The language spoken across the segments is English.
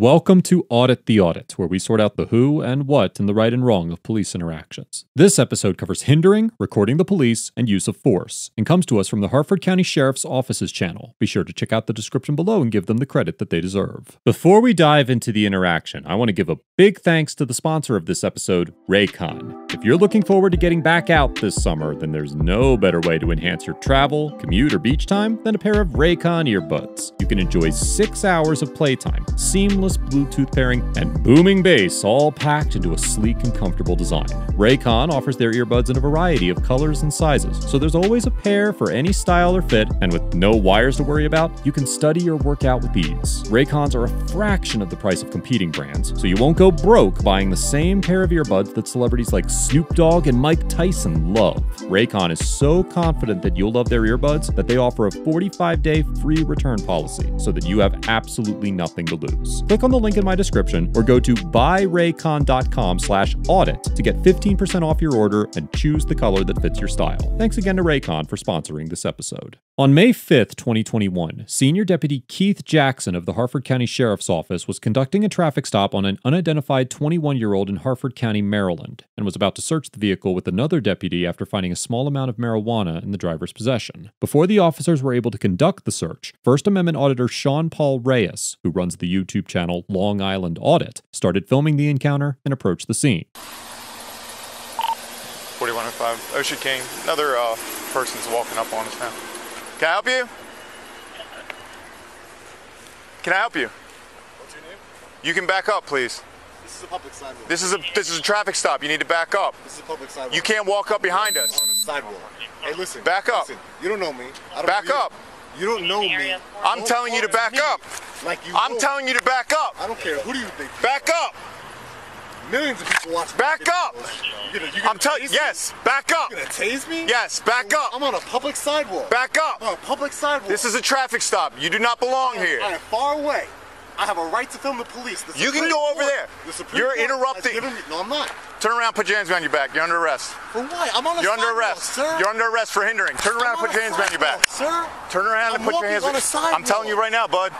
Welcome to Audit the Audit, where we sort out the who and what and the right and wrong of police interactions. This episode covers hindering, recording the police, and use of force, and comes to us from the Hartford County Sheriff's Office's channel. Be sure to check out the description below and give them the credit that they deserve. Before we dive into the interaction, I want to give a big thanks to the sponsor of this episode, Raycon. If you're looking forward to getting back out this summer, then there's no better way to enhance your travel, commute, or beach time than a pair of Raycon earbuds. You can enjoy six hours of playtime, seamless Bluetooth pairing, and booming bass all packed into a sleek and comfortable design. Raycon offers their earbuds in a variety of colors and sizes, so there's always a pair for any style or fit, and with no wires to worry about, you can study or workout with ease. Raycons are a fraction of the price of competing brands, so you won't go broke buying the same pair of earbuds that celebrities like Snoop Dogg and Mike Tyson love. Raycon is so confident that you'll love their earbuds that they offer a 45-day free return policy so that you have absolutely nothing to lose. Click on the link in my description or go to buyraycon.com slash audit to get 15% off your order and choose the color that fits your style. Thanks again to Raycon for sponsoring this episode. On May 5th, 2021, Senior Deputy Keith Jackson of the Harford County Sheriff's Office was conducting a traffic stop on an unidentified 21-year-old in Harford County, Maryland, and was about about to search the vehicle with another deputy after finding a small amount of marijuana in the driver's possession. Before the officers were able to conduct the search, First Amendment auditor Sean Paul Reyes, who runs the YouTube channel Long Island Audit, started filming the encounter and approached the scene. 4105 Ocean King, another uh, person's walking up on us now. Can I help you? Can I help you? What's your name? You can back up, please. This is a public sidewalk. This is a this is a traffic stop. You need to back up. This is a public sidewalk. You can't walk up behind us. On a sidewalk. Hey, listen. Back up. Listen, you don't know me. Don't back know up. You don't know me. I'm telling you to back up. Like you. I'm telling you to back up. I don't care. Who do you think? Back up. Millions of people watch. Back up. You're gonna, you're gonna I'm telling you. Yes. Back up. You gonna tase me? Yes. Back up. I'm on a public sidewalk. Back up. I'm on a public sidewalk. This is a traffic stop. You do not belong I am, here. I am far away. I have a right to film the police. The you can go over Court, there. The You're Court interrupting. Me, no, I'm not. Turn around, put your hands behind your back. You're under arrest. For what? I'm on a You're under arrest. Sir. You're under arrest for hindering. Turn around and put your hands behind your back. Sir. Turn around I'm and put your hands. On a side I'm telling you right now, bud.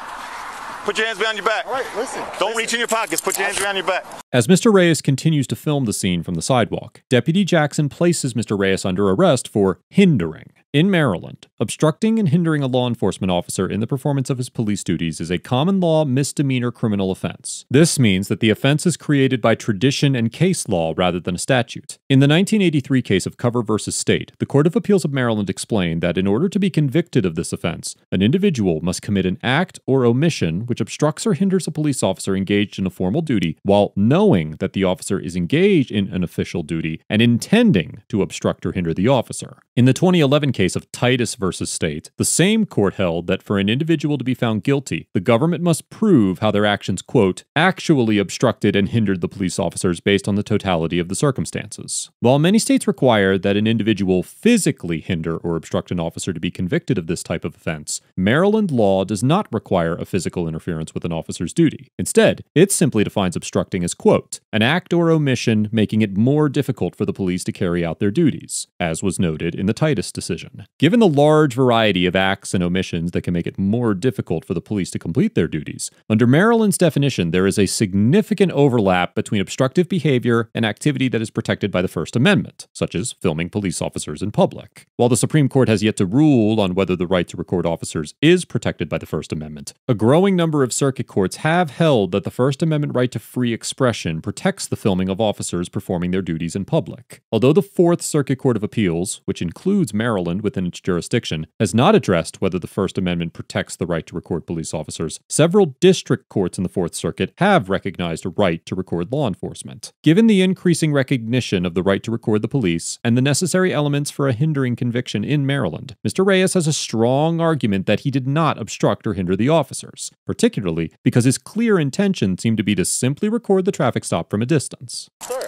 Put your hands behind your back. All right, listen. Don't listen. reach in your pockets. Put your hands behind your back. As Mr. Reyes continues to film the scene from the sidewalk, Deputy Jackson places Mr. Reyes under arrest for hindering. In Maryland, obstructing and hindering a law enforcement officer in the performance of his police duties is a common law misdemeanor criminal offense. This means that the offense is created by tradition and case law rather than a statute. In the 1983 case of Cover versus State, the Court of Appeals of Maryland explained that in order to be convicted of this offense, an individual must commit an act or omission which obstructs or hinders a police officer engaged in a formal duty while knowing that the officer is engaged in an official duty and intending to obstruct or hinder the officer. In the 2011 case of Titus versus State, the same court held that for an individual to be found guilty, the government must prove how their actions, quote, actually obstructed and hindered the police officers based on the totality of the circumstances. While many states require that an individual physically hinder or obstruct an officer to be convicted of this type of offense, Maryland law does not require a physical interference with an officer's duty. Instead, it simply defines obstructing as, quote, an act or omission making it more difficult for the police to carry out their duties, as was noted in the Titus decision. Given the large variety of acts and omissions that can make it more difficult for the police to complete their duties, under Maryland's definition, there is a significant overlap between obstructive behavior and activity that is protected by the First Amendment, such as filming police officers in public. While the Supreme Court has yet to rule on whether the right to record officers is protected by the First Amendment, a growing number of circuit courts have held that the First Amendment right to free expression protects the filming of officers performing their duties in public. Although the Fourth Circuit Court of Appeals, which includes Maryland, within its jurisdiction, has not addressed whether the First Amendment protects the right to record police officers, several district courts in the Fourth Circuit have recognized a right to record law enforcement. Given the increasing recognition of the right to record the police and the necessary elements for a hindering conviction in Maryland, Mr. Reyes has a strong argument that he did not obstruct or hinder the officers, particularly because his clear intention seemed to be to simply record the traffic stop from a distance. Sir,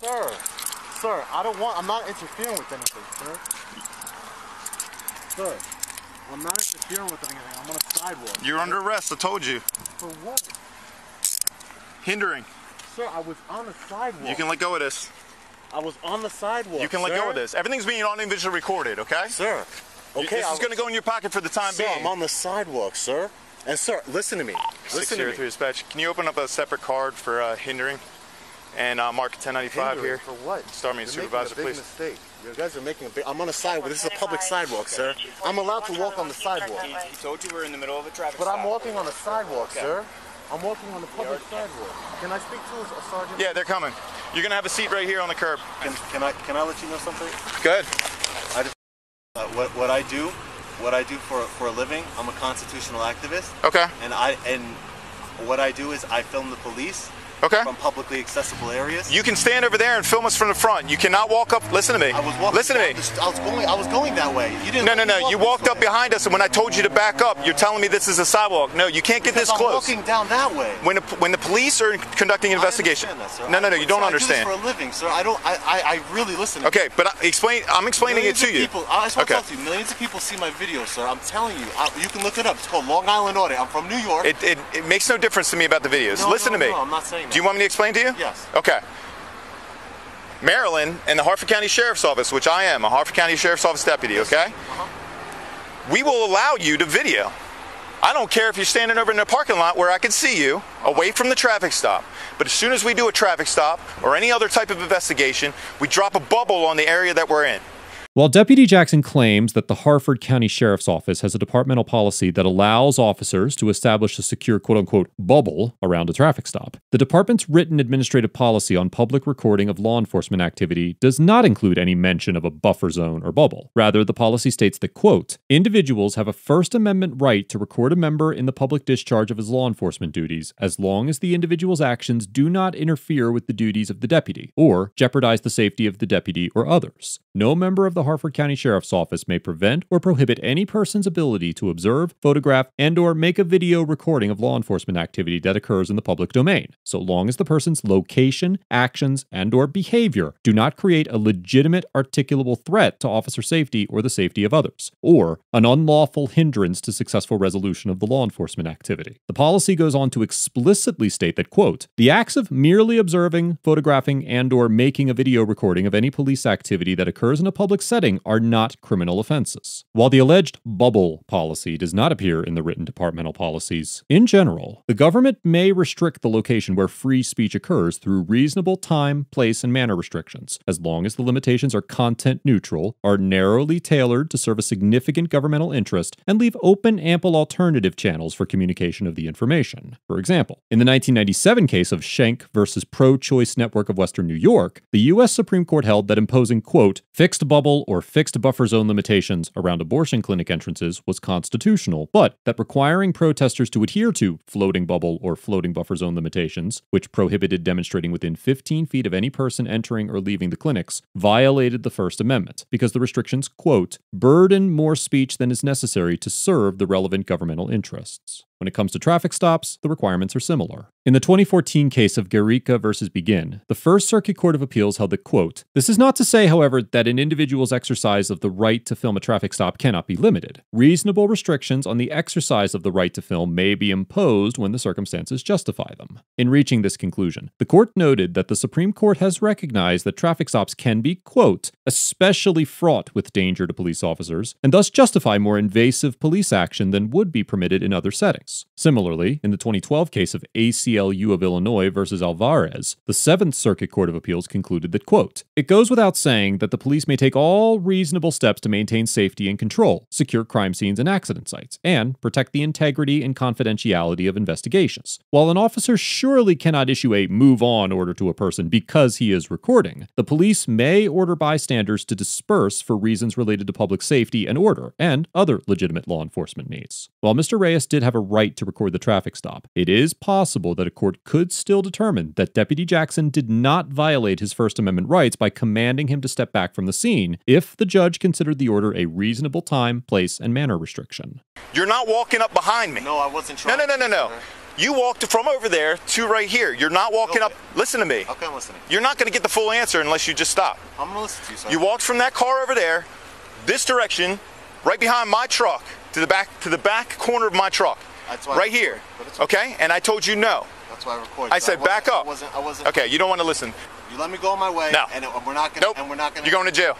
sir, sir, I don't want, I'm not interfering with anything, sir. Sir, I'm not interfering with anything. I'm on a sidewalk. You're under arrest. I told you. For what? Hindering. Sir, I was on the sidewalk. You can let go of this. I was on the sidewalk. You can let go of this. Everything's being on and visually recorded, okay? Sir. Okay. this I, is going to go in your pocket for the time sir, being. I'm on the sidewalk, sir. And sir, listen to me. Listen to me. dispatch. Can you open up a separate card for uh, hindering and uh, mark 1095 hindering here? For what? Start me, You're supervisor, a big please. Mistake. You guys are making a big. I'm on a sidewalk. This is a public sidewalk, sir. I'm allowed to walk on the sidewalk. He, told you we're in the middle of a traffic. But I'm walking on a sidewalk, okay. sir. I'm walking on the public sidewalk. Can I speak to a sergeant? Yeah, they're coming. You're gonna have a seat right here on the curb. Can, can I can I let you know something? Good. I just, uh, what what I do, what I do for for a living. I'm a constitutional activist. Okay. And I and what I do is I film the police okay. from publicly accessible areas. You can stand over there and film us from the front. You cannot walk up. Listen to me. I was walking. Listen to me. I was going. I was going that way. You didn't. No, no, no. Walk you walked up way. behind us, and when I told you to back up, you're telling me this is a sidewalk. No, you can't get this I'm close. I'm walking down that way. When the, when the police are conducting an investigation. That, no, no, no. You don't sir, understand. I do this for a living, sir. I don't. I, I, I really listen. okay, but I, explain. I'm explaining millions it to you. People, I just want okay. to talk to you. Millions of people see my video, sir. I'm telling you. I, you can look it up. It's called Long Island Audit. I'm from New York. It, it, it makes no difference to me about the videos. No, listen no, to me. No, I'm not saying. Do you want me to explain to you? Yes. Okay. Maryland and the Harford County Sheriff's Office, which I am, a Harford County Sheriff's Office deputy, okay? Uh-huh. We will allow you to video. I don't care if you're standing over in the parking lot where I can see you, away from the traffic stop. But as soon as we do a traffic stop or any other type of investigation, we drop a bubble on the area that we're in. While Deputy Jackson claims that the Harford County Sheriff's Office has a departmental policy that allows officers to establish a secure quote unquote bubble around a traffic stop, the department's written administrative policy on public recording of law enforcement activity does not include any mention of a buffer zone or bubble. Rather, the policy states that quote, individuals have a First Amendment right to record a member in the public discharge of his law enforcement duties as long as the individual's actions do not interfere with the duties of the deputy or jeopardize the safety of the deputy or others. No member of the Harford County Sheriff's Office may prevent or prohibit any person's ability to observe, photograph, and or make a video recording of law enforcement activity that occurs in the public domain, so long as the person's location, actions, and or behavior do not create a legitimate articulable threat to officer safety or the safety of others, or an unlawful hindrance to successful resolution of the law enforcement activity. The policy goes on to explicitly state that, quote, the acts of merely observing, photographing, and or making a video recording of any police activity that occurs in a public setting are not criminal offenses. While the alleged bubble policy does not appear in the written departmental policies, in general, the government may restrict the location where free speech occurs through reasonable time, place, and manner restrictions, as long as the limitations are content neutral, are narrowly tailored to serve a significant governmental interest, and leave open ample alternative channels for communication of the information. For example, in the 1997 case of Schenck versus Pro Choice Network of Western New York, the U.S. Supreme Court held that imposing, quote, fixed bubble or fixed buffer zone limitations around abortion clinic entrances was constitutional, but that requiring protesters to adhere to floating bubble or floating buffer zone limitations, which prohibited demonstrating within 15 feet of any person entering or leaving the clinics, violated the First Amendment because the restrictions, quote, burden more speech than is necessary to serve the relevant governmental interests. When it comes to traffic stops, the requirements are similar. In the 2014 case of Guerrica versus Begin, the First Circuit Court of Appeals held that, quote, This is not to say, however, that an individual's exercise of the right to film a traffic stop cannot be limited. Reasonable restrictions on the exercise of the right to film may be imposed when the circumstances justify them. In reaching this conclusion, the court noted that the Supreme Court has recognized that traffic stops can be, quote, especially fraught with danger to police officers, and thus justify more invasive police action than would be permitted in other settings. Similarly, in the 2012 case of ACLU of Illinois versus Alvarez, the Seventh Circuit Court of Appeals concluded that, quote, it goes without saying that the police may take all reasonable steps to maintain safety and control, secure crime scenes and accident sites, and protect the integrity and confidentiality of investigations. While an officer surely cannot issue a move on order to a person because he is recording, the police may order bystanders to disperse for reasons related to public safety and order and other legitimate law enforcement needs. While Mr. Reyes did have a right right to record the traffic stop. It is possible that a court could still determine that Deputy Jackson did not violate his First Amendment rights by commanding him to step back from the scene if the judge considered the order a reasonable time, place, and manner restriction. You're not walking up behind me. No, I wasn't trying. No, no, no, no, no. You walked from over there to right here. You're not walking up. Listen to me. Okay, I'm listening. You're not going to get the full answer unless you just stop. I'm going to listen to you, sir. You walked from that car over there, this direction, right behind my truck, to the back to the back corner of my truck right here. Okay? And I told you no. That's why I recorded. I said I back up. I wasn't, I wasn't. Okay, you don't want to listen. You let me go on my way. No. And we're not going Nope. And we're not gonna. You're going to jail.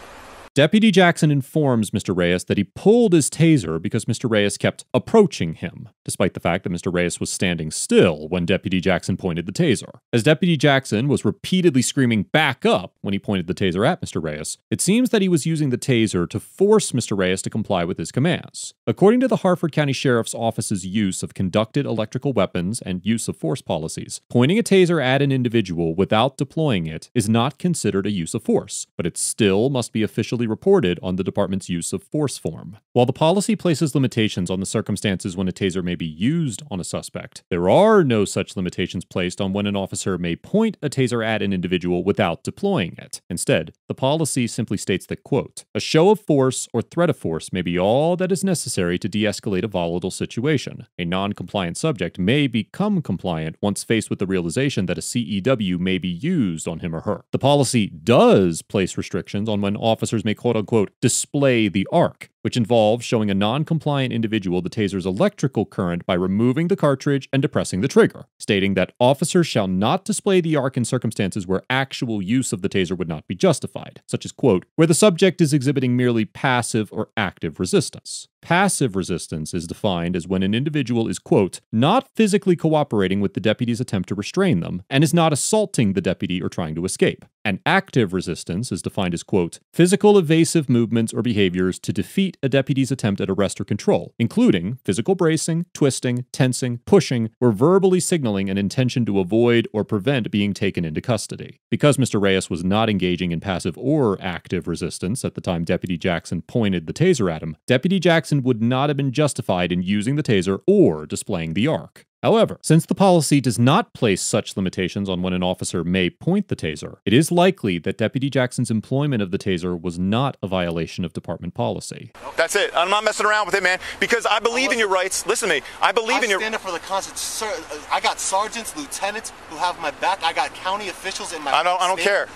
Deputy Jackson informs Mr. Reyes that he pulled his taser because Mr. Reyes kept approaching him, despite the fact that Mr. Reyes was standing still when Deputy Jackson pointed the taser. As Deputy Jackson was repeatedly screaming back up when he pointed the taser at Mr. Reyes, it seems that he was using the taser to force Mr. Reyes to comply with his commands. According to the Harford County Sheriff's Office's use of conducted electrical weapons and use of force policies, pointing a taser at an individual without deploying it is not considered a use of force, but it still must be officially reported on the department's use of force form. While the policy places limitations on the circumstances when a taser may be used on a suspect, there are no such limitations placed on when an officer may point a taser at an individual without deploying it. Instead, the policy simply states that, quote, a show of force or threat of force may be all that is necessary to de-escalate a volatile situation. A non-compliant subject may become compliant once faced with the realization that a CEW may be used on him or her. The policy does place restrictions on when officers may may quote unquote display the arc which involves showing a non compliant individual the taser's electrical current by removing the cartridge and depressing the trigger, stating that officers shall not display the arc in circumstances where actual use of the taser would not be justified, such as, quote, where the subject is exhibiting merely passive or active resistance. Passive resistance is defined as when an individual is, quote, not physically cooperating with the deputy's attempt to restrain them and is not assaulting the deputy or trying to escape. And active resistance is defined as, quote, physical evasive movements or behaviors to defeat defeat a deputy's attempt at arrest or control, including physical bracing, twisting, tensing, pushing, or verbally signaling an intention to avoid or prevent being taken into custody. Because Mr. Reyes was not engaging in passive or active resistance at the time Deputy Jackson pointed the taser at him, Deputy Jackson would not have been justified in using the taser or displaying the arc. However, since the policy does not place such limitations on when an officer may point the taser, it is likely that Deputy Jackson's employment of the taser was not a violation of department policy. That's it. I'm not messing around with it, man, because I believe in your rights. Listen to me. I believe I in your. I stand up for the Constitution. I got sergeants, lieutenants who have my back. I got county officials in my. I don't. I don't care.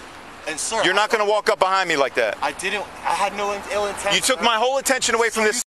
And sir, you're not going to walk up behind me like that. I didn't. I had no ill intent. You took my whole attention away from this.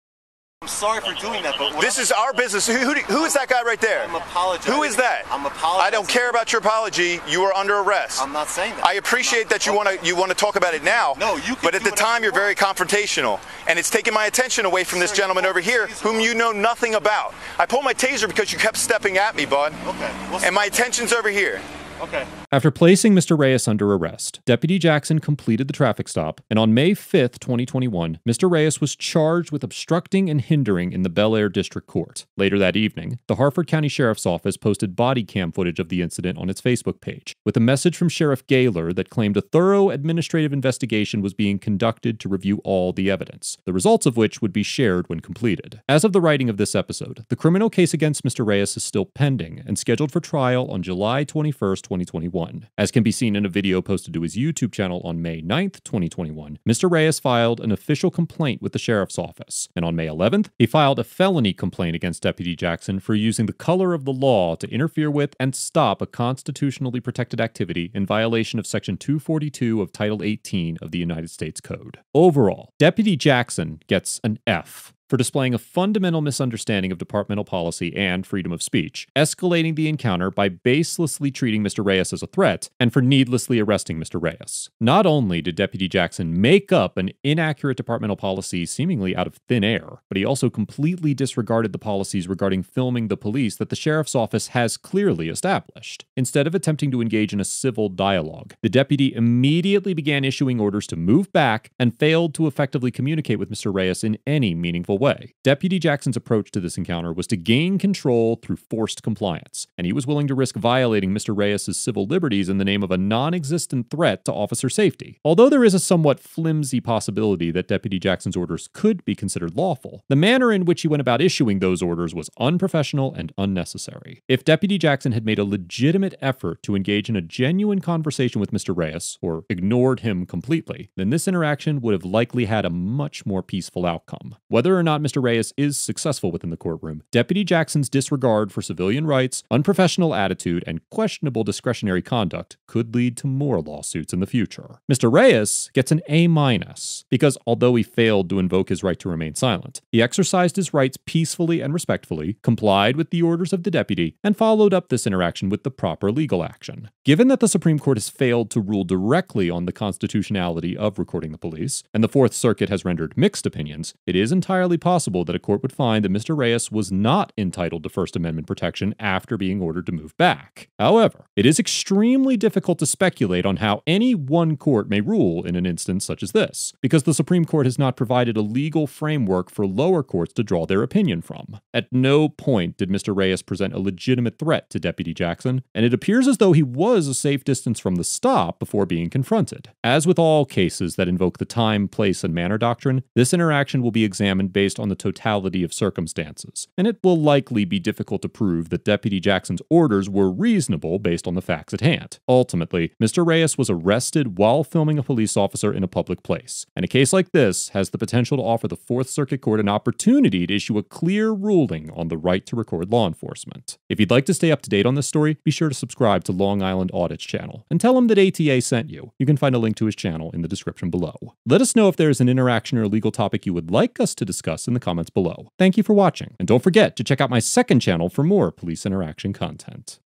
I'm sorry for doing that, but this I'm, is our business. Who, who, who is that guy right there? I'm apologizing. Who is that? I'm apologizing. I don't care about your apology. You are under arrest. I'm not saying that. I appreciate that you want to you want to talk about it now. No, you. but at the time, you're very confrontational, and it's taking my attention away from this gentleman over here, whom you know nothing about. I pulled my taser because you kept stepping at me, bud. Okay. We'll and my attention's over here. Okay. After placing Mr. Reyes under arrest, Deputy Jackson completed the traffic stop, and on May 5, 2021, Mr. Reyes was charged with obstructing and hindering in the Bel Air District Court. Later that evening, the Harford County Sheriff's Office posted body cam footage of the incident on its Facebook page, with a message from Sheriff Gaylor that claimed a thorough administrative investigation was being conducted to review all the evidence, the results of which would be shared when completed. As of the writing of this episode, the criminal case against Mr. Reyes is still pending and scheduled for trial on July 21, 2021. 2021. As can be seen in a video posted to his YouTube channel on May 9th, 2021, Mr. Reyes filed an official complaint with the sheriff's office, and on May 11th, he filed a felony complaint against Deputy Jackson for using the color of the law to interfere with and stop a constitutionally protected activity in violation of Section 242 of Title 18 of the United States Code. Overall, Deputy Jackson gets an F for displaying a fundamental misunderstanding of departmental policy and freedom of speech, escalating the encounter by baselessly treating Mr. Reyes as a threat, and for needlessly arresting Mr. Reyes. Not only did Deputy Jackson make up an inaccurate departmental policy seemingly out of thin air, but he also completely disregarded the policies regarding filming the police that the sheriff's office has clearly established. Instead of attempting to engage in a civil dialogue, the deputy immediately began issuing orders to move back and failed to effectively communicate with Mr. Reyes in any meaningful way way. Deputy Jackson's approach to this encounter was to gain control through forced compliance, and he was willing to risk violating Mr. Reyes's civil liberties in the name of a non-existent threat to officer safety. Although there is a somewhat flimsy possibility that Deputy Jackson's orders could be considered lawful, the manner in which he went about issuing those orders was unprofessional and unnecessary. If Deputy Jackson had made a legitimate effort to engage in a genuine conversation with Mr. Reyes, or ignored him completely, then this interaction would have likely had a much more peaceful outcome. Whether or not not Mr. Reyes is successful within the courtroom, Deputy Jackson's disregard for civilian rights, unprofessional attitude, and questionable discretionary conduct could lead to more lawsuits in the future. Mr. Reyes gets an A minus because although he failed to invoke his right to remain silent, he exercised his rights peacefully and respectfully, complied with the orders of the deputy, and followed up this interaction with the proper legal action. Given that the Supreme Court has failed to rule directly on the constitutionality of recording the police, and the Fourth Circuit has rendered mixed opinions, it is entirely entirely possible that a court would find that Mr. Reyes was not entitled to First Amendment protection after being ordered to move back. However, it is extremely difficult to speculate on how any one court may rule in an instance such as this, because the Supreme Court has not provided a legal framework for lower courts to draw their opinion from. At no point did Mr. Reyes present a legitimate threat to Deputy Jackson, and it appears as though he was a safe distance from the stop before being confronted. As with all cases that invoke the time, place, and manner doctrine, this interaction will be examined based based on the totality of circumstances, and it will likely be difficult to prove that Deputy Jackson's orders were reasonable based on the facts at hand. Ultimately, Mr. Reyes was arrested while filming a police officer in a public place, and a case like this has the potential to offer the Fourth Circuit Court an opportunity to issue a clear ruling on the right to record law enforcement. If you'd like to stay up to date on this story, be sure to subscribe to Long Island Audit's channel and tell him that ATA sent you. You can find a link to his channel in the description below. Let us know if there is an interaction or legal topic you would like us to discuss discuss in the comments below. Thank you for watching, and don't forget to check out my second channel for more police interaction content.